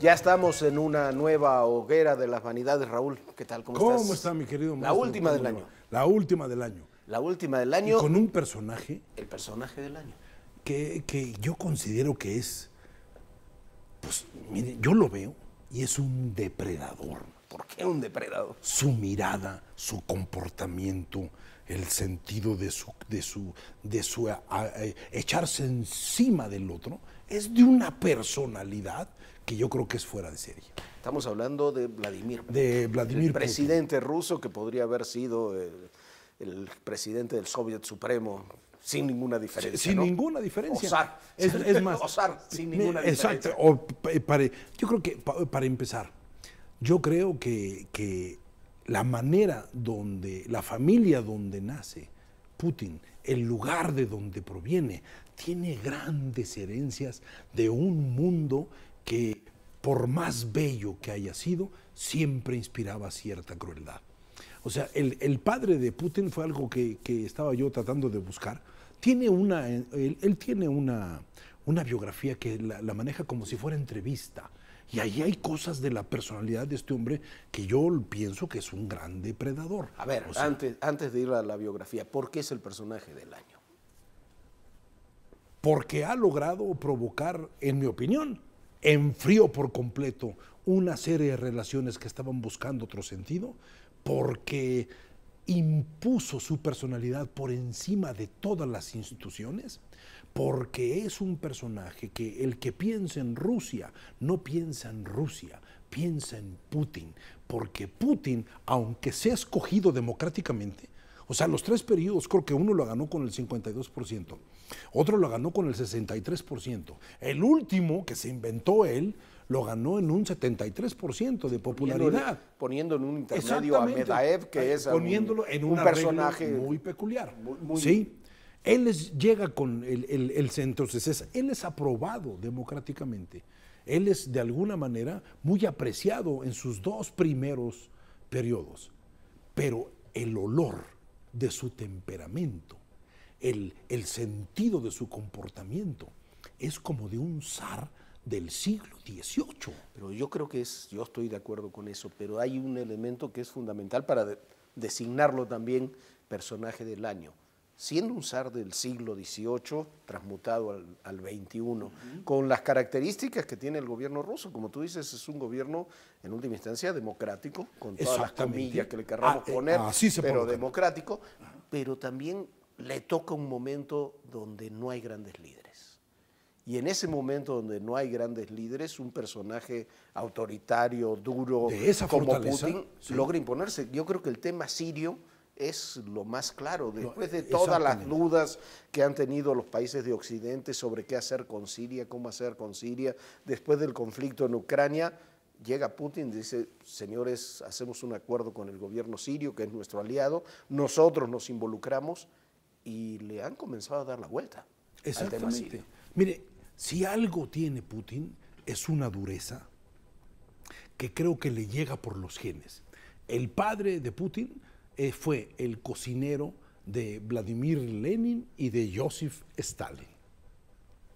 Ya estamos en una nueva hoguera de las vanidades, Raúl. ¿Qué tal? ¿Cómo, estás? ¿Cómo está, mi querido La última del año. La última del año. La última del año. con un personaje. El personaje del año. Que, que yo considero que es. Pues, mire, yo lo veo y es un depredador. ¿Por qué un depredador? Su mirada, su comportamiento, el sentido de su, de su, de su echarse encima del otro, es de una personalidad que yo creo que es fuera de serie. Estamos hablando de Vladimir. De Vladimir. El presidente ruso que podría haber sido el, presidente del Soviet Supremo sin ninguna diferencia. Sin, ninguna diferencia. Osar. Es, más. Osar, sin ninguna diferencia. Exacto. Eh, yo creo que, para, empezar, yo creo que la manera donde, la familia donde nace Putin, el lugar de donde proviene, tiene grandes herencias de un mundo que, por más bello que haya sido, siempre inspiraba cierta crueldad. O sea, el, padre de Putin fue algo que, estaba yo tratando de buscar. Tiene una, eh, él, tiene una, biografía que la, maneja como si fuera entrevista y ahí hay cosas de la personalidad de este hombre que yo pienso que es un gran depredador. A ver, antes, antes de ir a la biografía, ¿por qué es el personaje del año? Porque ha logrado provocar, en mi opinión, frío por completo una serie de relaciones que estaban buscando otro sentido, porque impuso su personalidad por encima de todas las instituciones, porque es un personaje que el que piensa en Rusia no piensa en Rusia, piensa en Putin, porque Putin, aunque sea escogido democráticamente, o sea, los tres periodos, creo que uno lo ganó con el 52%, otro lo ganó con el 63%, el último que se inventó él lo ganó en un 73% de popularidad. Poniéndolo, en un intermedio a Medaev, que es poniéndolo en un, personaje muy peculiar. sí, él llega con el, el, el centro, él es aprobado democráticamente. Él es de alguna manera muy apreciado en sus dos primeros periodos, pero el olor de su temperamento, el, el sentido de su comportamiento, es como de un zar del siglo XVIII. Pero yo creo que es, yo estoy de acuerdo con eso, pero hay un elemento que es fundamental para designarlo también personaje del año siendo un zar del siglo XVIII transmutado al, XXI, con las características que tiene el gobierno ruso. Como tú dices, es un gobierno, en última instancia, democrático, con todas las comillas que le querramos ah, eh, poner, ah, pero democrático, pero también le toca un momento donde no hay grandes líderes. Y en ese momento donde no hay grandes líderes, un personaje autoritario, duro, como Putin, logra imponerse. Yo creo que el tema sirio es lo más claro, después de e-, todas las dudas que han tenido los países de Occidente sobre qué hacer con Siria, cómo hacer con Siria, después del conflicto en Ucrania, llega Putin y dice, señores, hacemos un acuerdo con el gobierno sirio, que es nuestro aliado, nosotros nos involucramos y le han comenzado a dar la vuelta. Exactamente. Mire, si algo tiene Putin, es una dureza que creo que le llega por los genes. El padre de Putin eh, fue el cocinero de Vladimir Lenin y de Joseph Stalin.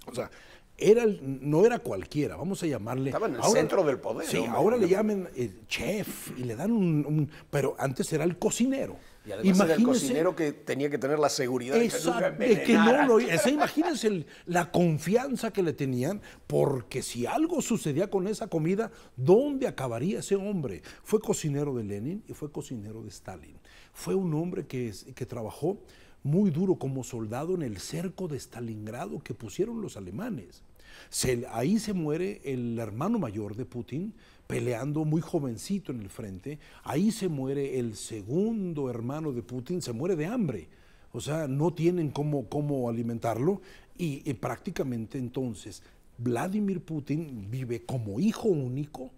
O sea, era, no era cualquiera, vamos a llamarle. Estaba en el centro del poder. Sí, ahora le llaman eh, chef y le dan un. Pero antes era el cocinero. Y además era el cocinero que tenía que tener la seguridad de que, no lo es, Imagínense la confianza que le tenían, porque si algo sucedía con esa comida, ¿dónde acabaría ese hombre? Fue cocinero de Lenin y fue cocinero de Stalin. Fue un hombre que, trabajó muy duro como soldado en el cerco de Stalingrado que pusieron los alemanes. ahí se muere el hermano mayor de Putin, peleando muy jovencito en el frente. Ahí se muere el segundo hermano de Putin, se muere de hambre. O sea, no tienen cómo, cómo alimentarlo y, y prácticamente entonces Vladimir Putin vive como hijo único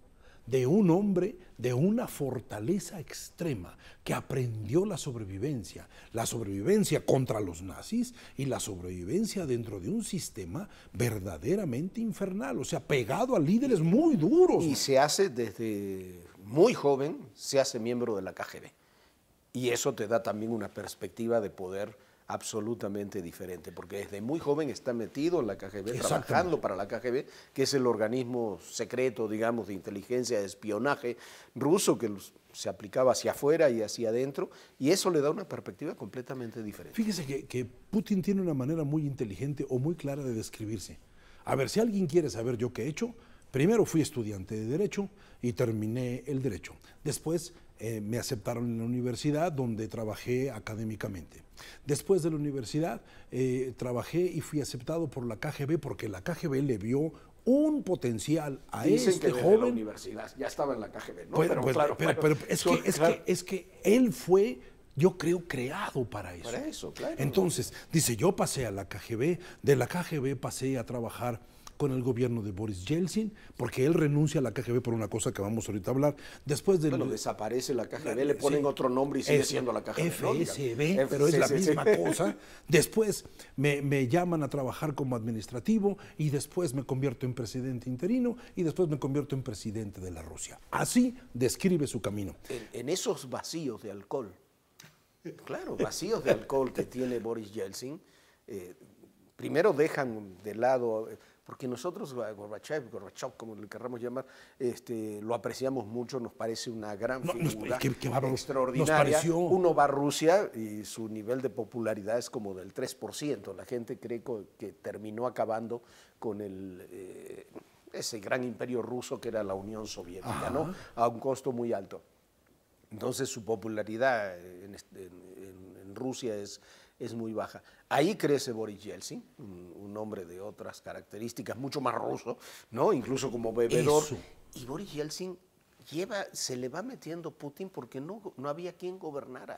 de un hombre de una fortaleza extrema que aprendió la sobrevivencia, la sobrevivencia contra los nazis y la sobrevivencia dentro de un sistema verdaderamente infernal, o sea, pegado a líderes muy duros. Y se hace desde muy joven, se hace miembro de la KGB. Y eso te da también una perspectiva de poder absolutamente diferente, porque desde muy joven está metido en la KGB, trabajando para la KGB, que es el organismo secreto, digamos, de inteligencia, de espionaje ruso que se aplicaba hacia afuera y hacia adentro, y eso le da una perspectiva completamente diferente. Fíjese que, Putin tiene una manera muy inteligente o muy clara de describirse. A ver, si alguien quiere saber yo qué he hecho, primero fui estudiante de derecho y terminé el derecho. Después eh, me aceptaron en la universidad donde trabajé académicamente. Después de la universidad eh, trabajé y fui aceptado por la KGB porque la KGB le vio un potencial a Dicen este que joven. La universidad ya estaba en la KGB, ¿no? Pues, pero, pues, pero, es, que, es que él fue yo creo, creado para eso. eso, claro. Entonces, dice, yo pasé a la KGB, de la KGB pasé a trabajar con el gobierno de Boris Yeltsin, porque él renuncia a la KGB por una cosa que vamos ahorita a hablar. Después de bueno, desaparece la KGB, le ponen otro nombre y sigue siendo la KGB. FSB, pero es la misma cosa. Después me, llaman a trabajar como administrativo y después me convierto en presidente interino y después me convierto en presidente de la Rusia. Así describe su camino. En, esos vacíos de alcohol, claro, vacíos de alcohol que tiene Boris Yeltsin, eh, primero dejan de lado porque nosotros, eh, Gorbachev, Gorbachev, como le querramos llamar, este, lo apreciamos mucho, nos parece una gran figura extraordinaria. Uno va a Rusia y su nivel de popularidad es como del 3%. La gente cree que terminó acabando con el... Eh, ese gran imperio ruso que era la Unión Soviética, ¿no? A un costo muy alto. Entonces su popularidad en Rusia es es muy baja. Ahí crece Boris Yeltsin, un, hombre de otras características, mucho más ruso, ¿no? Incluso como bebedor. Y Boris Yeltsin lleva, se le va metiendo Putin porque no, no había quien gobernara.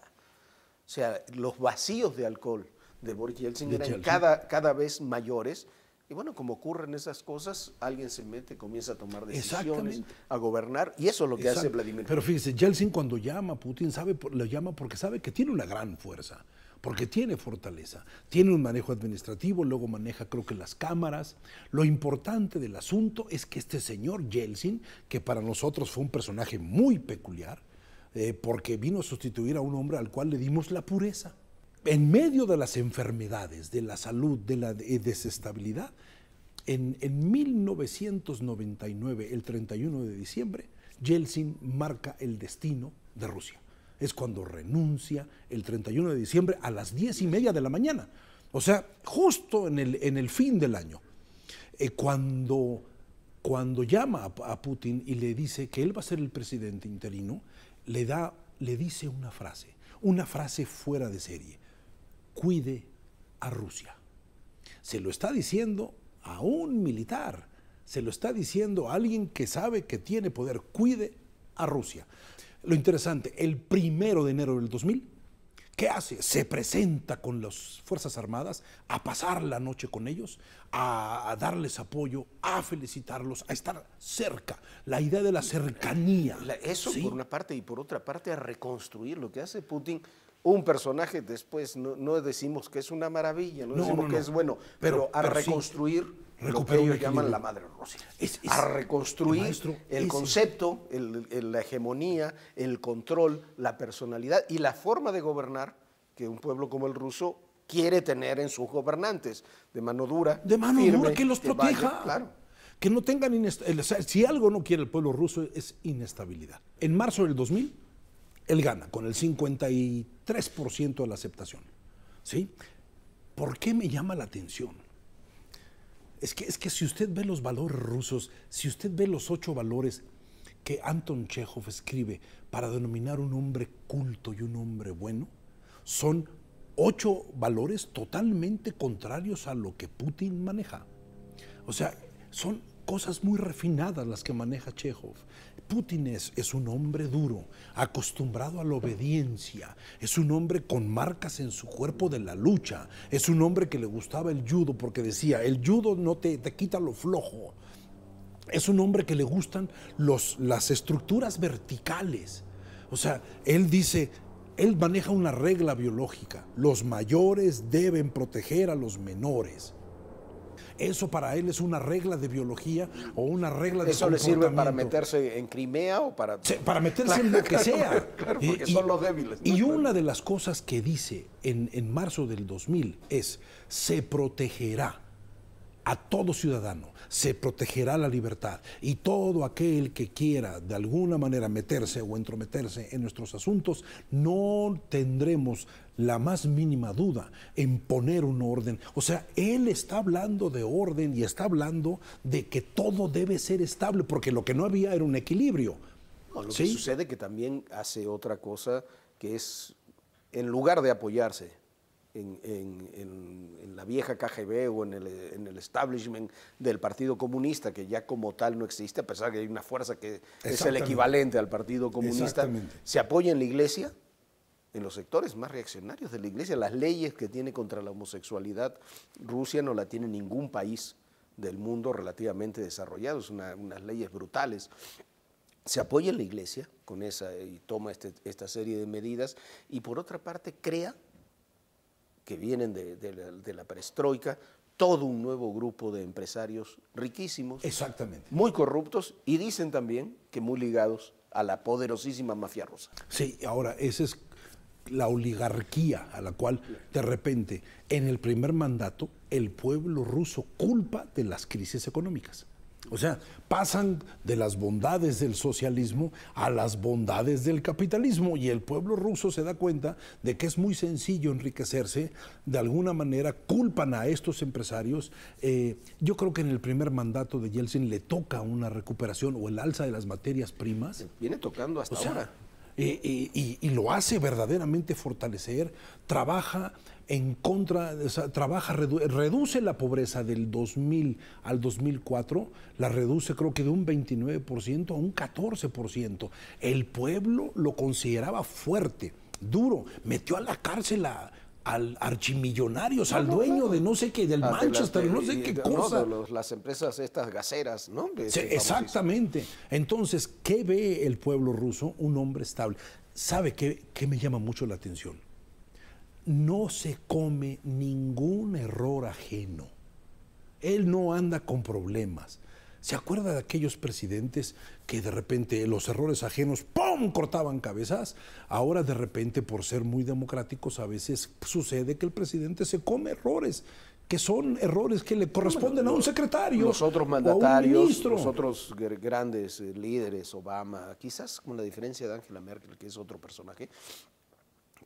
O sea, los vacíos de alcohol de Boris Yeltsin eran Cada, cada vez mayores. Y bueno, como ocurren esas cosas, alguien se mete, comienza a tomar decisiones, a gobernar, y eso es lo que hace Vladimir Putin. Pero fíjese, Yeltsin cuando llama a Putin, sabe, lo llama porque sabe que tiene una gran fuerza porque tiene fortaleza, tiene un manejo administrativo, luego maneja creo que las cámaras. Lo importante del asunto es que este señor Yeltsin, que para nosotros fue un personaje muy peculiar, eh, porque vino a sustituir a un hombre al cual le dimos la pureza. En medio de las enfermedades, de la salud, de la eh, desestabilidad, en, en 1999, el 31 de diciembre, Yeltsin marca el destino de Rusia es cuando renuncia el 31 de diciembre a las 10 y media de la mañana. O sea, justo en el, en el fin del año. Eh, cuando, cuando llama a, Putin y le dice que él va a ser el presidente interino, le, da, le dice una frase, una frase fuera de serie. Cuide a Rusia. Se lo está diciendo a un militar, se lo está diciendo a alguien que sabe que tiene poder. Cuide a Rusia. Lo interesante, el primero de enero del 2000, ¿qué hace? Se presenta con las Fuerzas Armadas a pasar la noche con ellos, a, darles apoyo, a felicitarlos, a estar cerca. La idea de la cercanía. eso por una parte y por otra parte a reconstruir lo que hace Putin un personaje, después no, decimos que es una maravilla, no, decimos que es bueno, pero, a reconstruir lo que ellos llaman la madre rusa. a reconstruir el, concepto, la hegemonía, el control, la personalidad y la forma de gobernar que un pueblo como el ruso quiere tener en sus gobernantes, de mano dura, de mano dura que los proteja, claro. Que no tengan inestabilidad. Si algo no quiere el pueblo ruso es inestabilidad. En marzo del 2000 él gana con el 53% de la aceptación. ¿Sí? ¿Por qué me llama la atención? Es que, es que si usted ve los valores rusos, si usted ve los ocho valores que Anton Chekhov escribe para denominar un hombre culto y un hombre bueno, son ocho valores totalmente contrarios a lo que Putin maneja. O sea, son cosas muy refinadas las que maneja Chekhov. Putin es, un hombre duro, acostumbrado a la obediencia, es un hombre con marcas en su cuerpo de la lucha, es un hombre que le gustaba el judo porque decía, el judo no te, quita lo flojo. Es un hombre que le gustan los, las estructuras verticales. O sea, él dice, él maneja una regla biológica, los mayores deben proteger a los menores. Eso para él es una regla de biología o una regla de ¿Eso le sirve para meterse en Crimea o para...? para meterse en lo que sea. y, son los débiles. Y una de las cosas que dice en, en marzo del 2000 es, se protegerá a todo ciudadano, se protegerá la libertad y todo aquel que quiera de alguna manera meterse o entrometerse en nuestros asuntos, no tendremos la más mínima duda en poner un orden. O sea, él está hablando de orden y está hablando de que todo debe ser estable, porque lo que no había era un equilibrio. lo que sucede que también hace otra cosa que es, en lugar de apoyarse en, la vieja KGB o en el, establishment del Partido Comunista, que ya como tal no existe, a pesar de que hay una fuerza que es el equivalente al Partido Comunista, se apoya en la Iglesia, en los sectores más reaccionarios de la Iglesia. Las leyes que tiene contra la homosexualidad Rusia no la tiene ningún país del mundo relativamente desarrollado, son unas leyes brutales se apoya en la iglesia con esa y toma este, esta serie de medidas y por otra parte crea que vienen de, la, de, perestroika, todo un nuevo grupo de empresarios riquísimos. Exactamente. Muy corruptos y dicen también que muy ligados a la poderosísima mafia rusa. Sí, ahora, esa es la oligarquía a la cual de repente en el primer mandato el pueblo ruso culpa de las crisis económicas. O sea, pasan de las bondades del socialismo a las bondades del capitalismo y el pueblo ruso se da cuenta de que es muy sencillo enriquecerse, de alguna manera culpan a estos empresarios. Eh, yo creo que en el primer mandato de Yeltsin le toca una recuperación o el alza de las materias primas. Viene tocando hasta ahora. Eh, eh, y lo hace verdaderamente fortalecer, trabaja en contra, o sea, trabaja, reduce la pobreza del 2000 al 2004, la reduce creo que de un 29% a un 14%. El pueblo lo consideraba fuerte, duro, metió a la cárcel a, al archimillonarios, al dueño de no sé qué, del Manchester, no sé qué cosa. las empresas estas gaseras, ¿no? Este exactamente. Entonces, ¿qué ve el pueblo ruso? Un hombre estable. ¿Sabe qué me llama mucho la atención? no se come ningún error ajeno. Él no anda con problemas. ¿Se acuerda de aquellos presidentes que de repente los errores ajenos, ¡pum!, cortaban cabezas? Ahora de repente, por ser muy democráticos, a veces sucede que el presidente se come errores, que son errores que le corresponden a un secretario. a otros mandatarios, los otros grandes eh, líderes, Obama, quizás con la diferencia de Angela Merkel, que es otro personaje,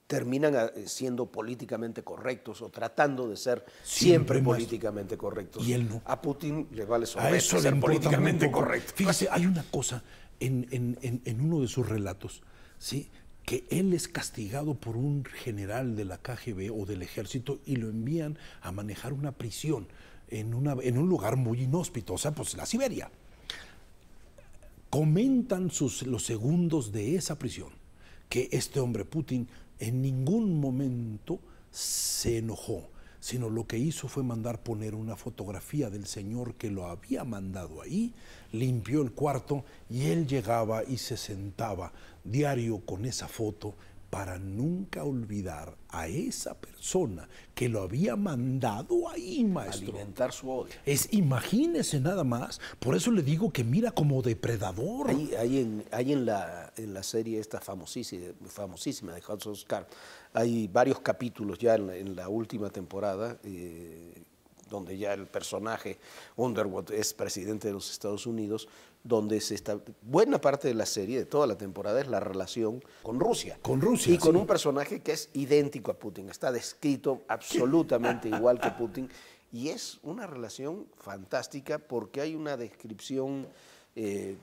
terminan ah, siendo políticamente correctos o tratando de ser siempre, políticamente correctos. Y él no. A Putin le vale a eso ser políticamente correcto. Fíjese, hay una cosa en, uno de sus relatos, ¿sí? que él es castigado por un general de la KGB o del ejército y lo envían a manejar una prisión en, un lugar muy inhóspito, o sea, pues la Siberia. Comentan los segundos de esa prisión que este hombre Putin en ningún momento se enojó, sino lo que hizo fue mandar poner una fotografía del señor que lo había mandado ahí, limpió el cuarto y él llegaba y se sentaba diario con esa foto para nunca olvidar a esa persona que lo había mandado ahí, maestro. Alimentar su odio. Es, imagínese nada más, por eso le digo que mira como depredador. Hay, en, hay en, la, en, la, serie esta famosísima, famosísima de Hans Oscar, hay varios capítulos ya en la, última temporada eh, donde ya el personaje Underwood es presidente de los Estados Unidos, donde se está buena parte de la serie, de toda la temporada, es la relación con Rusia. Con Rusia. Y con un personaje que es idéntico a Putin, está descrito absolutamente igual que Putin. Y es una relación fantástica porque hay una descripción eh,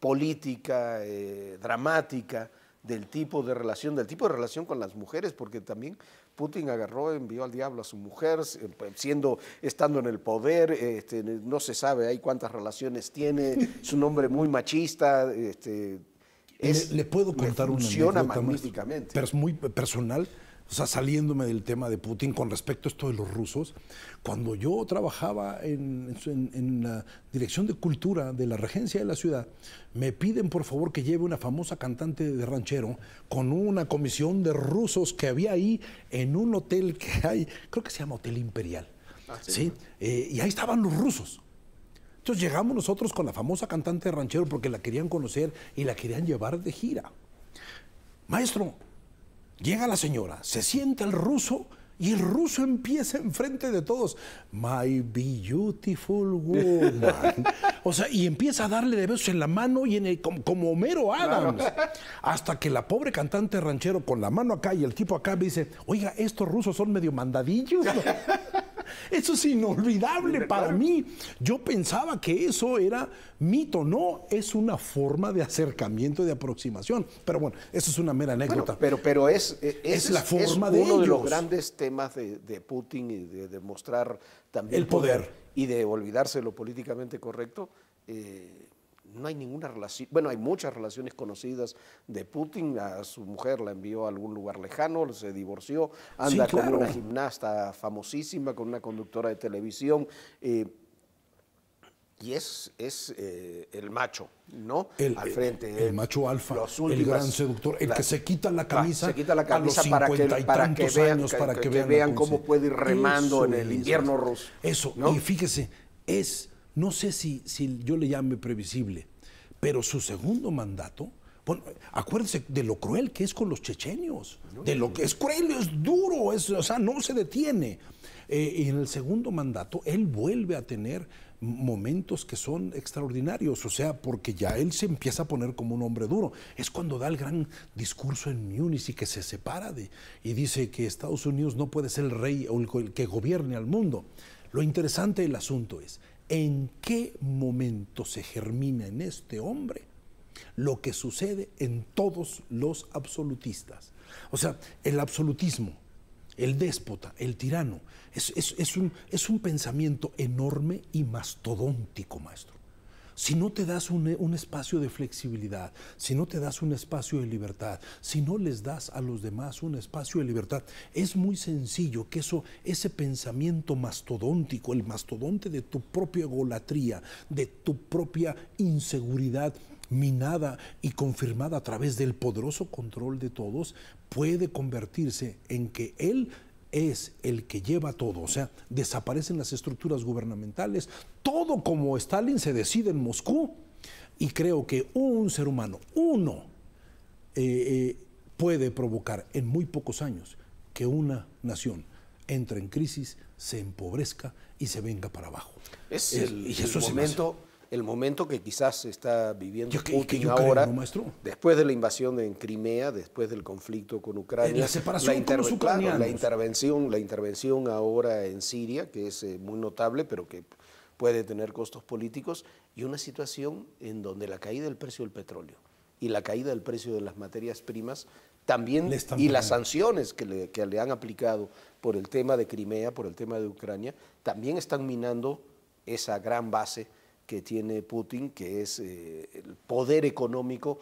política, eh, dramática, del tipo de relación, del tipo de relación con las mujeres, porque también Putin agarró, envió al diablo a su mujer, eh, pues, siendo, estando en el poder, este, no se sabe ahí cuántas relaciones tiene, es un hombre muy machista. Este, le, puedo contar una magníficamente. pero es muy personal o sea, saliéndome del tema de Putin con respecto a esto de los rusos, cuando yo trabajaba en, la dirección de cultura de la regencia de la ciudad, me piden por favor que lleve una famosa cantante de ranchero con una comisión de rusos que había ahí en un hotel que hay, creo que se llama Hotel Imperial. Ah, eh, y ahí estaban los rusos. Entonces llegamos nosotros con la famosa cantante de ranchero porque la querían conocer y la querían llevar de gira. Maestro, Llega la señora, se sienta el ruso y el ruso empieza enfrente de todos, My Beautiful Woman. o sea, y empieza a darle de besos en la mano y en el, como, Homero Adams. Hasta que la pobre cantante ranchero con la mano acá y el tipo acá me dice, oiga, estos rusos son medio mandadillos. Eso es inolvidable para mí. Yo pensaba que eso era mito. No, es una forma de acercamiento, de aproximación. Pero bueno, eso es una mera anécdota. pero, pero es, e, es, la forma de uno de los grandes temas de, Putin y de demostrar también el poder. y de olvidarse lo políticamente correcto. Eh, no hay ninguna relación, bueno, hay muchas relaciones conocidas de Putin, a su mujer la envió a algún lugar lejano, se divorció, anda con una gimnasta famosísima, con una conductora de televisión. Eh, y es, es eh, el macho, ¿no? El, Al eh, frente. El, macho alfa, el gran seductor, el que se quita la camisa. para, que, para que vean, para que, vean, cómo puede ir remando en el invierno ruso. Eso, y fíjese, es no sé si, yo le llame previsible, pero su segundo mandato, bueno, acuérdense de lo cruel que es con los chechenios, de lo que es cruel, es duro, o sea, no se detiene. Eh, y en el segundo mandato, él vuelve a tener momentos que son extraordinarios, o sea, porque ya él se empieza a poner como un hombre duro. Es cuando da el gran discurso en Múnich y que se separa de, y dice que Estados Unidos no puede ser el rey o el que gobierne al mundo. Lo interesante del asunto es, en qué momento se germina en este hombre lo que sucede en todos los absolutistas. O sea, el absolutismo, el déspota, el tirano, es, un, un pensamiento enorme y mastodóntico, maestro si no te das un, espacio de flexibilidad, si no te das un espacio de libertad, si no les das a los demás un espacio de libertad, es muy sencillo que eso, ese pensamiento mastodóntico, el mastodonte de tu propia egolatría, de tu propia inseguridad, minada y confirmada a través del poderoso control de todos, puede convertirse en que él es el que lleva todo, o sea, desaparecen las estructuras gubernamentales, todo como Stalin se decide en Moscú. Y creo que un ser humano, uno, eh, eh, puede provocar en muy pocos años que una nación entre en crisis, se empobrezca y se venga para abajo. Es momento el momento que quizás está viviendo ahora, después de la invasión en Crimea, después del conflicto con Ucrania, la, intervención, la intervención ahora en Siria, que es eh, muy notable, pero que puede tener costos políticos, y una situación en donde la caída del precio del petróleo y la caída del precio de las materias primas también y las sanciones que le, que le, han aplicado por el tema de Crimea, por el tema de Ucrania, también están minando esa gran base que tiene Putin, que es eh, el poder económico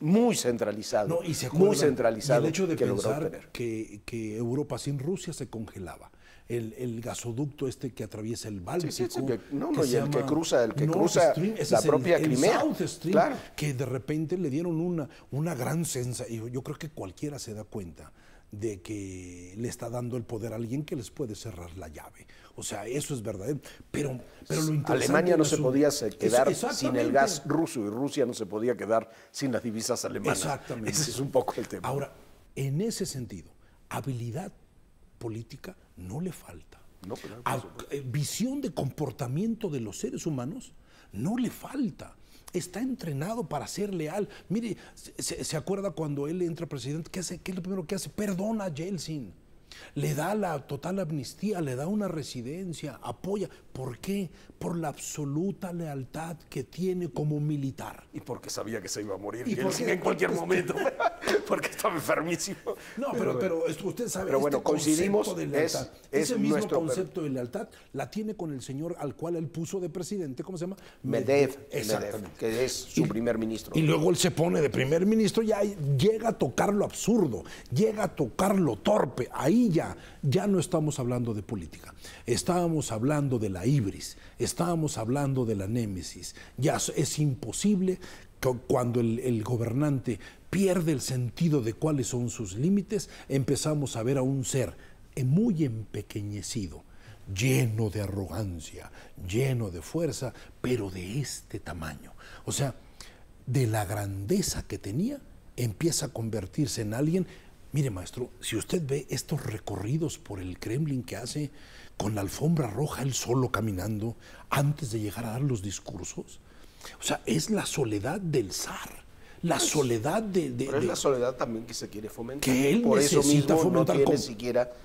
muy centralizado, y se muy centralizado. hecho de que que, Europa sin Rusia se congelaba. El, gasoducto este que atraviesa el Báltico. que, no, no, y el que cruza, el que cruza la propia Crimea. El South Stream, que de repente le dieron una, una gran sensación. Yo creo que cualquiera se da cuenta de que le está dando el poder a alguien que les puede cerrar la llave. O sea, eso es verdad, ¿eh? Pero, lo interesante Alemania no se podía quedar sin el gas ruso y Rusia no se podía quedar sin las divisas alemanas. Exactamente. Ese es un poco el tema. Ahora, en ese sentido, habilidad política no le falta. Eh, visión de comportamiento de los seres humanos no le falta está entrenado para ser leal. Mire, se, acuerda cuando él entra presidente, ¿qué, hace? ¿qué es lo primero que hace? Perdona a le da la total amnistía, le da una residencia, apoya. ¿Por qué? Por la absoluta lealtad que tiene como militar. Y porque sabía que se iba a morir en cualquier momento, porque estaba enfermísimo. No, pero, pero, usted sabe, pero este bueno, coincidimos ese mismo concepto de lealtad la tiene con el señor al cual él puso de presidente, ¿cómo se llama? Medev, que es su primer ministro. Y luego él se pone de primer ministro y llega a tocar lo absurdo, llega a tocar lo torpe. Ahí ya no estamos hablando de política, estábamos hablando de la ibris, estábamos hablando de la némesis. Ya es imposible que cuando el, el gobernante pierde el sentido de cuáles son sus límites, empezamos a ver a un ser muy empequeñecido, lleno de arrogancia, lleno de fuerza, pero de este tamaño. O sea, de la grandeza que tenía, empieza a convertirse en alguien Mire, maestro, si usted ve estos recorridos por el Kremlin que hace con la alfombra roja, él solo caminando, antes de llegar a dar los discursos, o sea, es la soledad del zar. La pues, soledad de, Pero es la soledad también que se quiere fomentar. Que él Por necesita eso fomentar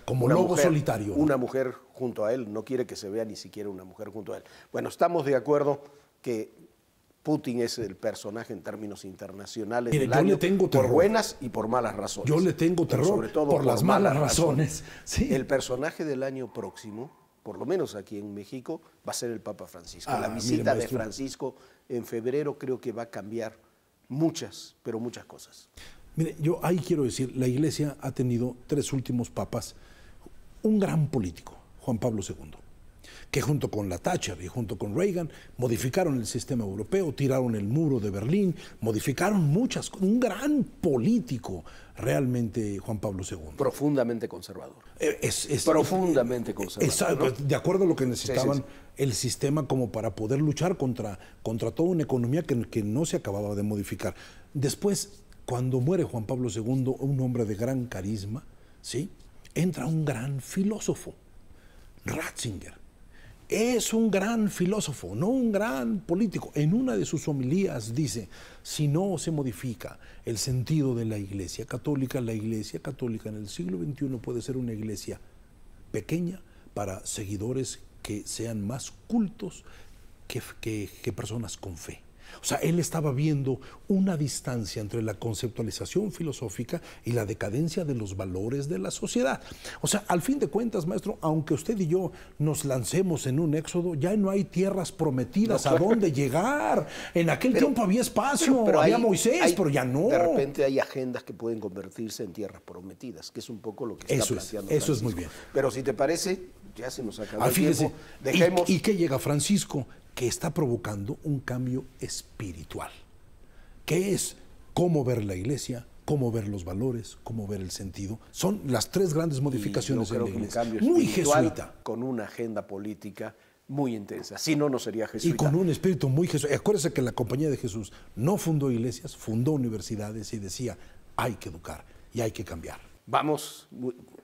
como, lobo solitario. Una mujer junto a él, no quiere que se vea ni siquiera una mujer junto a él. Bueno, estamos de acuerdo que Putin es el personaje en términos internacionales. año, tengo terror. Por buenas y por malas razones. Yo le tengo terror, por, las malas, razones. El personaje del año próximo, por lo menos aquí en México, va a ser el Papa Francisco. la ah, visita de Francisco en febrero creo que va a cambiar muchas, pero muchas cosas. Mire, yo ahí quiero decir, la Iglesia ha tenido tres últimos papas, un gran político, Juan Pablo II que junto con la Thatcher y junto con Reagan modificaron el sistema europeo, tiraron el muro de Berlín, modificaron muchas cosas. Un gran político realmente Juan Pablo II. Profundamente conservador. Eh, es, Profundamente eh, conservador. Pues, de acuerdo a lo que necesitaban el sistema como para poder luchar contra, contra toda una economía que, que no se acababa de modificar. Después, cuando muere Juan Pablo II, un hombre de gran carisma, ¿sí? entra un gran filósofo, Ratzinger es un gran filósofo, no un gran político. En una de sus homilías dice, si no se modifica el sentido de la Iglesia Católica, la Iglesia Católica en el siglo XXI puede ser una iglesia pequeña para seguidores que sean más cultos que, personas con fe. O sea, él estaba viendo una distancia entre la conceptualización filosófica y la decadencia de los valores de la sociedad. O sea, al fin de cuentas, maestro, aunque usted y yo nos lancemos en un éxodo, ya no hay tierras prometidas a dónde llegar. En aquel tiempo había espacio, pero, había Moisés, pero ya no. De repente hay agendas que pueden convertirse en tierras prometidas, que es un poco lo que está planteando. eso es muy bien. Pero si te parece, ya se nos acabó. Ah, el tiempo. ¿Y, ¿Y qué llega Francisco? que está provocando un cambio espiritual, que es cómo ver la iglesia, cómo ver los valores, cómo ver el sentido. Son las tres grandes modificaciones de la iglesia. cambio muy jesuita. Con una agenda política muy intensa. Si no, no sería jesuita. Y con un espíritu muy jesuita. acuérdese que la Compañía de Jesús no fundó iglesias, fundó universidades y decía, hay que educar y hay que cambiar. Vamos,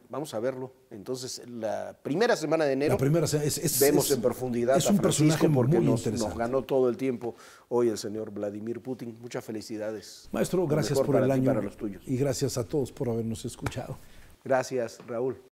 Vamos a verlo. Entonces, la primera semana de enero vemos en profundidad es un a personaje porque muy interesante. nos ganó todo el tiempo hoy el señor Vladimir Putin. Muchas felicidades. Maestro, gracias por el año y gracias a todos por habernos escuchado. Gracias, Raúl.